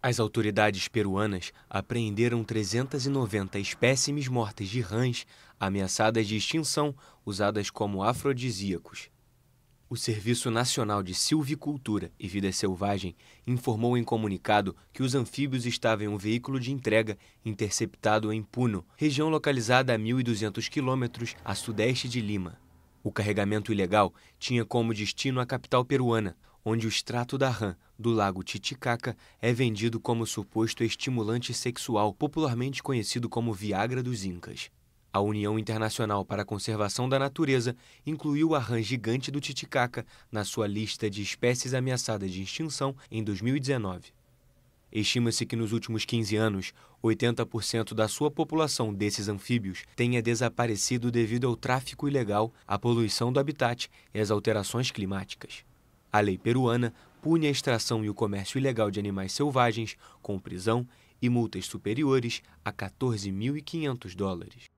As autoridades peruanas apreenderam 390 espécimes mortas de rãs ameaçadas de extinção, usadas como afrodisíacos. O Serviço Nacional de Silvicultura e Vida Selvagem informou em comunicado que os anfíbios estavam em um veículo de entrega interceptado em Puno, região localizada a 1.200 quilômetros a sudeste de Lima. O carregamento ilegal tinha como destino a capital peruana, onde o extrato da rã do lago Titicaca é vendido como suposto estimulante sexual, popularmente conhecido como Viagra dos Incas. A União Internacional para a Conservação da Natureza incluiu a rã gigante do Titicaca na sua lista de espécies ameaçadas de extinção em 2019. Estima-se que nos últimos 15 anos, 80% da sua população desses anfíbios tenha desaparecido devido ao tráfico ilegal, à poluição do habitat e às alterações climáticas. A lei peruana pune a extração e o comércio ilegal de animais selvagens com prisão e multas superiores a 14.500 dólares.